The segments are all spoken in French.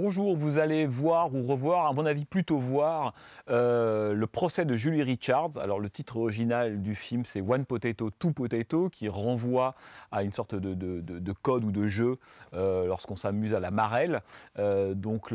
Bonjour, vous allez voir ou revoir, à mon avis plutôt voir, euh, le procès de Julie Richards. Alors le titre original du film c'est One Potato, Two Potato, qui renvoie à une sorte de, code ou de jeu euh, lorsqu'on s'amuse à la marelle. Euh, donc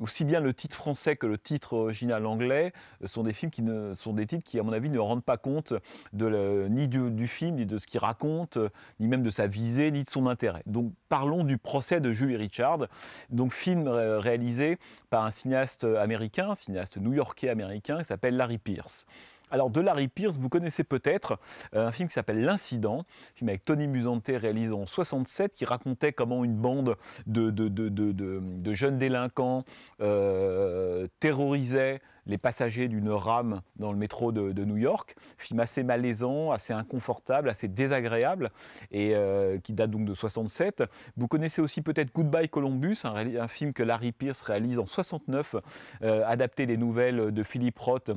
aussi bien le titre français que le titre original anglais sont des films qui ne sont des titres qui à mon avis ne rendent pas compte de ni du, du film, ni de ce qu'il raconte, ni même de sa visée, ni de son intérêt. Donc parlons du procès de Julie Richards. Donc film euh, réalisé par un cinéaste américain, un cinéaste new-yorkais américain, qui s'appelle Larry Pierce. Alors de Larry Pierce, vous connaissez peut-être euh, un film qui s'appelle L'Incident, film avec Tony Musante réalisé en 67 qui racontait comment une bande de, jeunes délinquants euh, terrorisait les passagers d'une rame dans le métro de, New York. Film assez malaisant, assez inconfortable, assez désagréable, et euh, qui date donc de 67. Vous connaissez aussi peut-être Goodbye Columbus, un, film que Larry Pierce réalise en 69, adapté des nouvelles de Philip Roth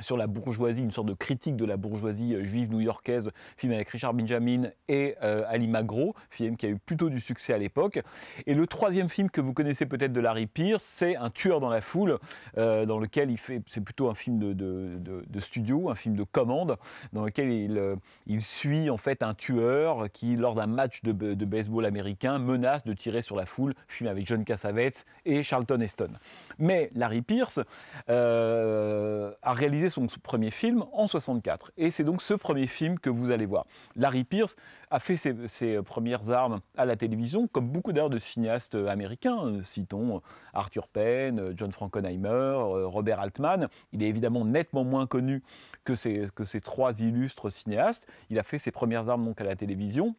sur la bourgeoisie, une sorte de critique de la bourgeoisie euh, juive new-yorkaise, film avec Richard Benjamin et euh, Ali Magro, film qui a eu plutôt du succès à l'époque. Et le troisième film que vous connaissez peut-être de Larry Pierce, c'est Un tueur dans la foule, euh, dans lequel il fait, c'est plutôt un film de, studio, un film de commande, dans lequel il, il suit en fait un tueur qui, lors d'un match de, baseball américain, menace de tirer sur la foule, film avec John Cassavetes et Charlton Heston. Mais Larry Pierce a réalisé son premier film en 64. Et c'est donc ce premier film que vous allez voir. Larry Pierce a fait ses, euh, premières armes à la télévision, comme beaucoup d'ailleurs de cinéastes euh, américains. Euh, citons Arthur Penn, John Frankenheimer, Robert Altman. Il est évidemment nettement moins connu que ces, trois illustres cinéastes. Il a fait ses premières armes donc à la télévision.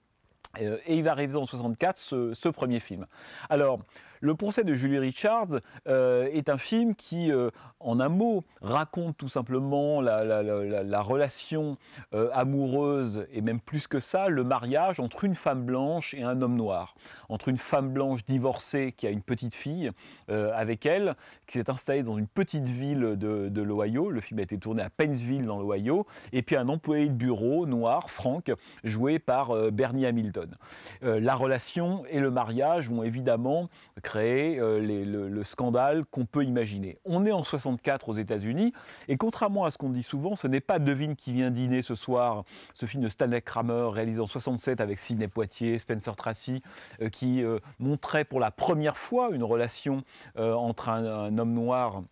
Et il va réaliser en 64 ce, ce premier film. Alors, le procès de Julie Richards euh, est un film qui, euh, en un mot, raconte tout simplement la, relation euh, amoureuse et même plus que ça, le mariage entre une femme blanche et un homme noir. Entre une femme blanche divorcée qui a une petite fille avec elle, qui s'est installée dans une petite ville de, de l'Ohio. Le film a été tourné à Pennsville dans l'Ohio. Et puis un employé de bureau noir, Frank, joué par Bernie Hamilton. la relation et le mariage vont évidemment créer euh, le, scandale qu'on peut imaginer. On est en 64 aux États-Unis, et contrairement à ce qu'on dit souvent, ce n'est pas Devine qui vient dîner ce soir, ce film de Stanley Kramer réalisé en 67 avec Sidney Poitier, Spencer Tracy, euh, qui euh, montrait pour la première fois une relation entre un homme noir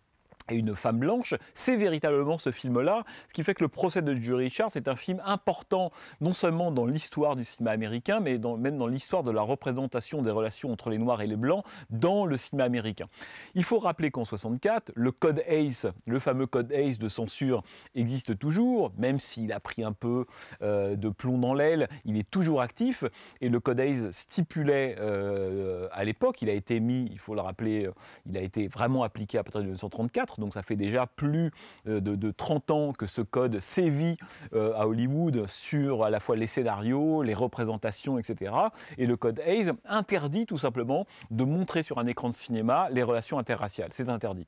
et une femme blanche, c'est véritablement ce film-là, ce qui fait que le procès de Jury Richard, c'est un film important, non seulement dans l'histoire du cinéma américain, mais même dans l'histoire de la représentation des relations entre les Noirs et les Blancs dans le cinéma américain. Il faut rappeler qu'en 64, le code ACE, le fameux code ACE de censure, existe toujours, même s'il a pris un peu euh, de plomb dans l'aile, il est toujours actif, et le code ACE stipulait euh, à l'époque, il a été mis, il faut le rappeler, euh, il a été vraiment appliqué à partir de 1934, donc ça fait déjà plus euh, de, de 30 ans que ce code sévit euh, à Hollywood sur à la fois les scénarios, les représentations, etc. Et le code Hayes interdit tout simplement de montrer sur un écran de cinéma les relations interraciales. C'est interdit.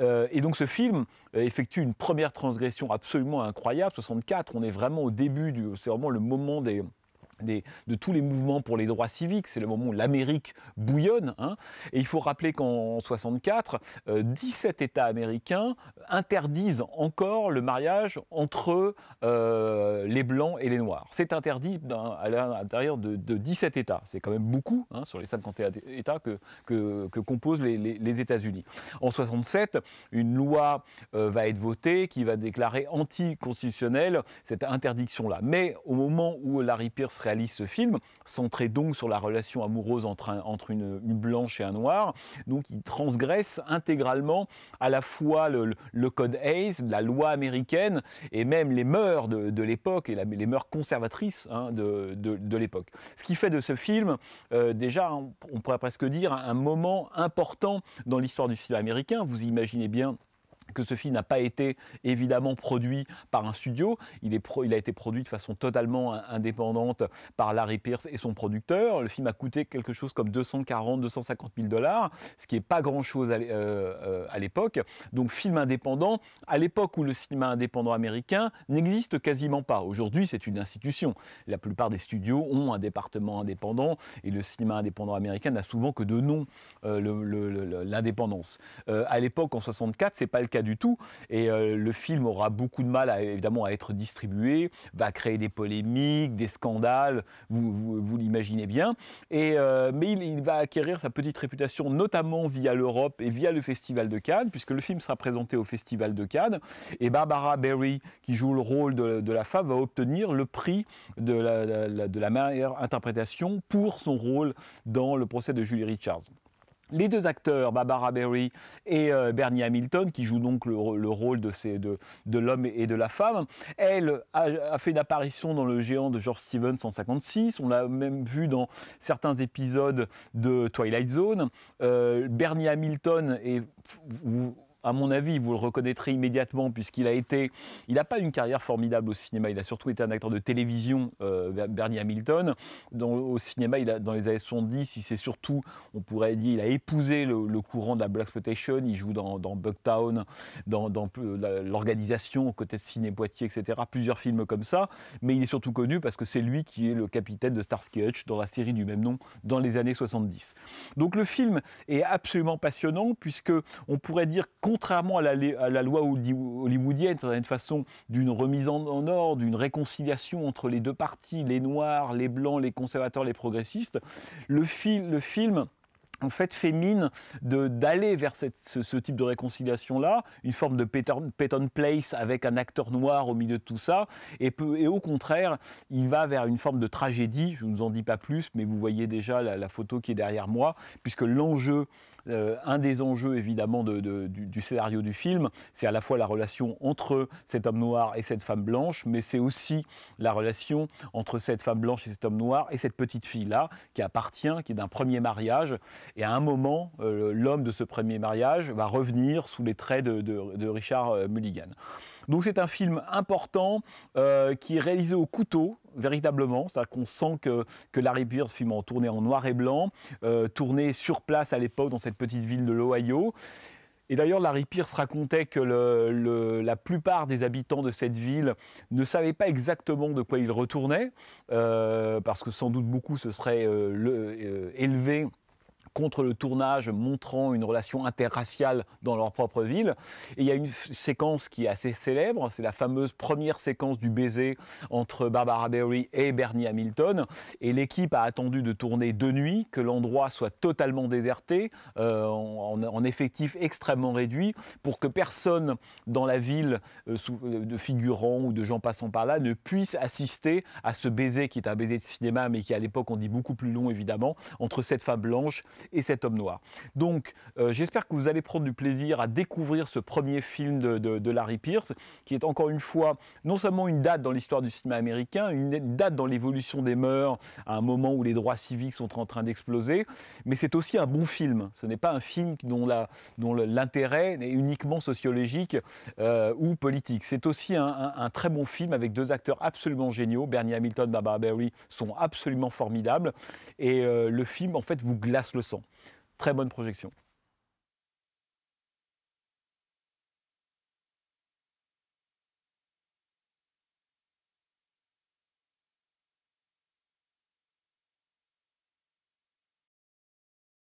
Euh, et donc ce film effectue une première transgression absolument incroyable, 64, on est vraiment au début, du, c'est vraiment le moment des de tous les mouvements pour les droits civiques, c'est le moment où l'Amérique bouillonne. Hein. Et il faut rappeler qu'en 64, 17 euh, États américains interdisent encore le mariage entre euh, les Blancs et les Noirs. C'est interdit à l'intérieur de, 17 États. C'est quand même beaucoup hein, sur les 51 États que, composent les, États-Unis. En 67, une loi euh, va être votée qui va déclarer anticonstitutionnelle cette interdiction-là. Mais au moment où Larry Pierce réalise ce film, centré donc sur la relation amoureuse entre, une, blanche et un noir. Donc il transgresse intégralement à la fois le, code Hayes, la loi américaine et même les mœurs de, l'époque et les mœurs conservatrices hein, de, l'époque. Ce qui fait de ce film euh, déjà, on pourrait presque dire, un moment important dans l'histoire du cinéma américain. Vous imaginez bien que ce film n'a pas été évidemment produit par un studio. Il, est il, a été produit de façon totalement indépendante par Larry Pierce et son producteur. Le film a coûté quelque chose comme 240-250 000 dollars, ce qui n'est pas grand-chose euh, euh, à l'époque. Donc film indépendant, à l'époque où le cinéma indépendant américain n'existe quasiment pas. Aujourd'hui, c'est une institution. La plupart des studios ont un département indépendant et le cinéma indépendant américain n'a souvent que de nom euh, l'indépendance. à l'époque, en 64, c'est pas le cas du tout. Et euh, le film aura beaucoup de mal, à, évidemment, à être distribué, va créer des polémiques, des scandales, vous, l'imaginez bien. Et, euh, mais il, va acquérir sa petite réputation, notamment via l'Europe et via le Festival de Cannes, puisque le film sera présenté au Festival de Cannes. Et Barbara Berry, qui joue le rôle de, la femme, va obtenir le prix de la, de la meilleure interprétation pour son rôle dans le procès de Julie Richards les deux acteurs, Barbara Berry et euh, Bernie Hamilton, qui jouent donc le, rôle de, l'homme et de la femme, elle a, fait une apparition dans Le géant de George Stevens en 56. On l'a même vu dans certains épisodes de Twilight Zone. Euh, Bernie Hamilton est à mon avis, vous le reconnaîtrez immédiatement puisqu'il a été, il n'a pas une carrière formidable au cinéma. Il a surtout été un acteur de télévision, euh, Bernie Hamilton. au cinéma, il a, dans les années 70, il s'est surtout, on pourrait dire, il a épousé le, courant de la black exploitation. Il joue dans, dans Bucktown, dans, dans l'organisation, côté de Ciné Poitiers, etc. Plusieurs films comme ça. Mais il est surtout connu parce que c'est lui qui est le capitaine de Starsky Hutch dans la série du même nom dans les années 70. Donc le film est absolument passionnant puisque on pourrait dire qu'on contrairement à la, la loi hollywoodienne, cest une façon d'une remise en, ordre, d'une réconciliation entre les deux parties, les noirs, les blancs, les conservateurs, les progressistes, le, film en fait fait mine d'aller vers cette, ce, type de réconciliation-là, une forme de Peyton Place avec un acteur noir au milieu de tout ça, et, et, au contraire, il va vers une forme de tragédie, je ne vous en dis pas plus, mais vous voyez déjà la photo qui est derrière moi, puisque l'enjeu euh, un des enjeux évidemment du, scénario du film, c'est à la fois la relation entre cet homme noir et cette femme blanche, mais c'est aussi la relation entre cette femme blanche et cet homme noir et cette petite fille-là qui appartient, qui est d'un premier mariage. Et à un moment, euh, l'homme de ce premier mariage va revenir sous les traits de, Richard euh, Mulligan. Donc c'est un film important qui est réalisé au couteau, véritablement. C'est-à-dire qu'on sent que, que Larry Pierce, film en en noir et blanc, euh, sur place à l'époque dans cette petite ville de l'Ohio. Et d'ailleurs, Larry Pierce racontait que la plupart des habitants de cette ville ne savaient pas exactement de quoi ils retournaient, euh, parce que sans doute beaucoup se seraient euh, euh, élevés contre le tournage montrant une relation interraciale dans leur propre ville. Et il y a une séquence qui est assez célèbre, c'est la fameuse première séquence du baiser entre Barbara Berry et Bernie Hamilton. Et l'équipe a attendu de tourner de nuit, que l'endroit soit totalement déserté, euh, en, effectif extrêmement réduit, pour que personne dans la ville euh, euh, de figurants ou de gens passant par là ne puisse assister à ce baiser qui est un baiser de cinéma, mais qui à l'époque on dit beaucoup plus long évidemment, entre cette femme blanche et cet homme noir. Donc euh, j'espère que vous allez prendre du plaisir à découvrir ce premier film de, Larry Pierce, qui est encore une fois non seulement une date dans l'histoire du cinéma américain, une date dans l'évolution des mœurs, à un moment où les droits civiques sont en train d'exploser, mais c'est aussi un bon film. Ce n'est pas un film dont l'intérêt dont est uniquement sociologique euh, ou politique. C'est aussi un, très bon film avec deux acteurs absolument géniaux. Bernie Hamilton, Barbara Berry sont absolument formidables. Et euh, le film, en fait, vous glace le Très bonne projection.